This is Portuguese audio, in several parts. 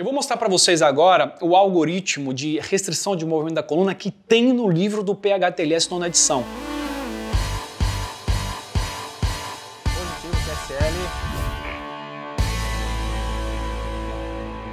Eu vou mostrar para vocês agora o algoritmo de restrição de movimento da coluna que tem no livro do PHTLS nona edição. Positivo, PSL.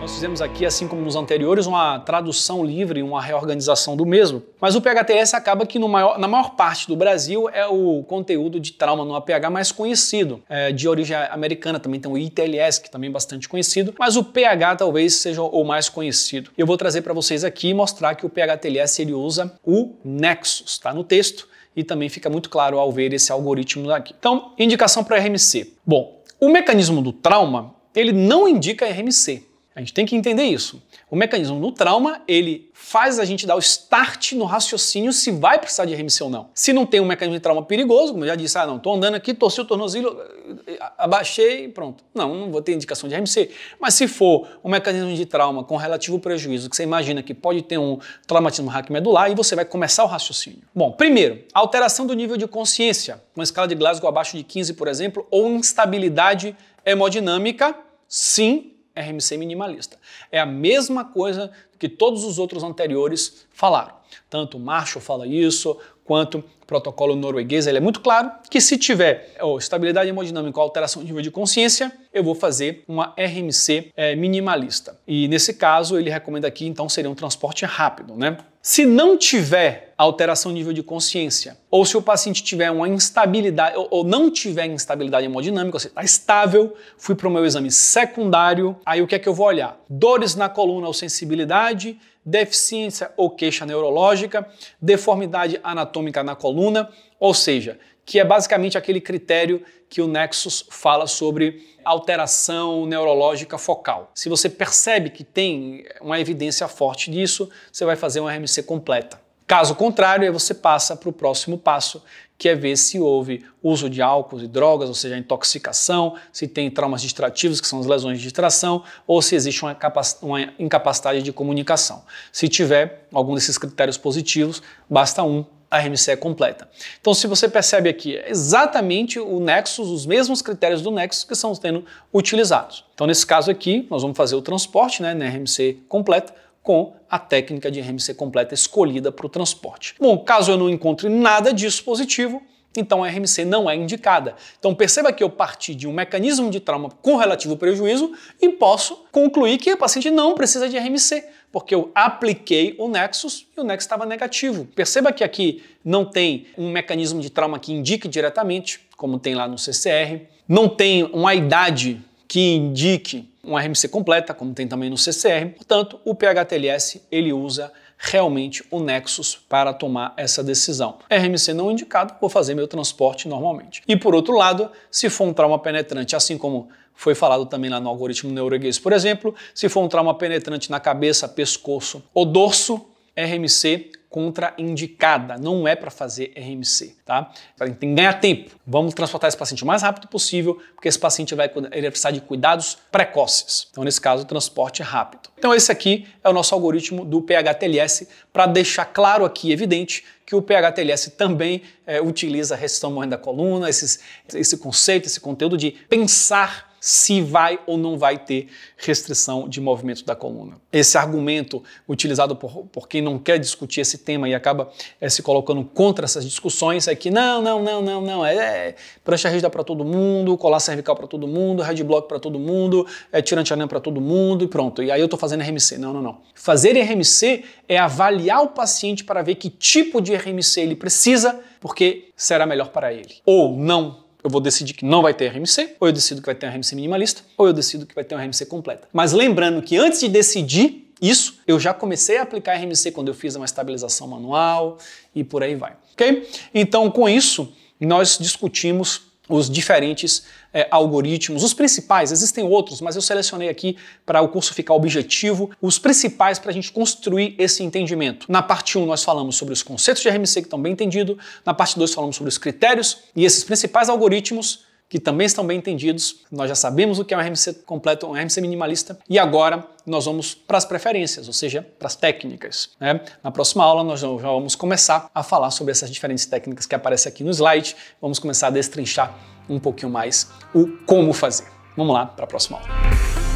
Nós fizemos aqui, assim como nos anteriores, uma tradução livre, uma reorganização do mesmo. Mas o PHTS acaba que maior, na maior parte do Brasil é o conteúdo de trauma no APH mais conhecido, é, de origem americana também tem o ITLS, que também é bastante conhecido, mas o PH talvez seja o mais conhecido. Eu vou trazer para vocês aqui e mostrar que o PHTLS ele usa o Nexus, tá no texto e também fica muito claro ao ver esse algoritmo aqui. Então, indicação para RMC. Bom, o mecanismo do trauma, ele não indica RMC, a gente tem que entender isso. O mecanismo do trauma, ele faz a gente dar o start no raciocínio se vai precisar de remissão ou não. Se não tem um mecanismo de trauma perigoso, como eu já disse, ah, não, estou andando aqui, torci o tornozelo, eh, abaixei, pronto. Não, não vou ter indicação de RMC. Mas se for um mecanismo de trauma com relativo prejuízo, que você imagina que pode ter um traumatismo raquimedular, e você vai começar o raciocínio. Bom, primeiro, alteração do nível de consciência, uma escala de Glasgow abaixo de 15, por exemplo, ou instabilidade hemodinâmica, sim, RMC minimalista. É a mesma coisa que todos os outros anteriores falaram. Tanto o Marshall fala isso, quanto protocolo norueguês, ele é muito claro que se tiver estabilidade hemodinâmica ou alteração de nível de consciência, eu vou fazer uma RMC é, minimalista. E nesse caso, ele recomenda aqui, então, seria um transporte rápido, né? Se não tiver alteração de nível de consciência, ou se o paciente tiver uma instabilidade, ou, ou não tiver instabilidade hemodinâmica, ou seja, está estável, fui para o meu exame secundário, aí o que é que eu vou olhar? Dores na coluna ou sensibilidade, deficiência ou queixa neurológica, deformidade anatômica na coluna, coluna, ou seja, que é basicamente aquele critério que o Nexus fala sobre alteração neurológica focal. Se você percebe que tem uma evidência forte disso, você vai fazer uma RMC completa. Caso contrário, aí você passa para o próximo passo, que é ver se houve uso de álcool e drogas, ou seja, intoxicação, se tem traumas distrativos, que são as lesões de distração, ou se existe uma, uma incapacidade de comunicação. Se tiver algum desses critérios positivos, basta um a RMC é completa. Então, se você percebe aqui, é exatamente o Nexus, os mesmos critérios do Nexus que estão sendo utilizados. Então, nesse caso aqui, nós vamos fazer o transporte né, na RMC completa com a técnica de RMC completa escolhida para o transporte. Bom, caso eu não encontre nada disso positivo, então a RMC não é indicada. Então perceba que eu parti de um mecanismo de trauma com relativo prejuízo e posso concluir que a paciente não precisa de RMC, porque eu apliquei o Nexus e o Nexus estava negativo. Perceba que aqui não tem um mecanismo de trauma que indique diretamente, como tem lá no CCR, não tem uma idade que indique uma RMC completa, como tem também no CCR. Portanto, o PHTLS ele usa realmente o Nexus para tomar essa decisão. RMC não indicado, vou fazer meu transporte normalmente. E por outro lado, se for um trauma penetrante, assim como foi falado também lá no algoritmo neuroguês, por exemplo, se for um trauma penetrante na cabeça, pescoço ou dorso, RMC contraindicada, não é para fazer RMC, tá? Tem que ganhar tempo. Vamos transportar esse paciente o mais rápido possível, porque esse paciente vai ele precisar de cuidados precoces. Então, nesse caso, transporte rápido. Então, esse aqui é o nosso algoritmo do PHTLS para deixar claro aqui, evidente, que o PHTLS também é, utiliza a restrição morrendo da coluna, esses, esse conceito, esse conteúdo de pensar se vai ou não vai ter restrição de movimento da coluna. Esse argumento utilizado por, por quem não quer discutir esse tema e acaba é, se colocando contra essas discussões é que não, não, não, não, não, é, é prancha rígida para todo mundo, colar cervical para todo mundo, head block para todo mundo, é tirante anel para todo mundo e pronto. E aí eu estou fazendo RMC. Não, não, não. Fazer RMC é avaliar o paciente para ver que tipo de RMC ele precisa, porque será melhor para ele. Ou não eu vou decidir que não vai ter RMC, ou eu decido que vai ter uma RMC minimalista, ou eu decido que vai ter uma RMC completa. Mas lembrando que antes de decidir isso, eu já comecei a aplicar RMC quando eu fiz uma estabilização manual e por aí vai. Ok? Então, com isso, nós discutimos os diferentes é, algoritmos, os principais, existem outros, mas eu selecionei aqui para o curso ficar objetivo, os principais para a gente construir esse entendimento. Na parte 1 nós falamos sobre os conceitos de RMC que estão bem entendidos, na parte 2 falamos sobre os critérios e esses principais algoritmos que também estão bem entendidos. Nós já sabemos o que é um RMC completo, um RMC minimalista, e agora nós vamos para as preferências, ou seja, para as técnicas. Né? Na próxima aula, nós já vamos começar a falar sobre essas diferentes técnicas que aparecem aqui no slide. Vamos começar a destrinchar um pouquinho mais o como fazer. Vamos lá para a próxima aula.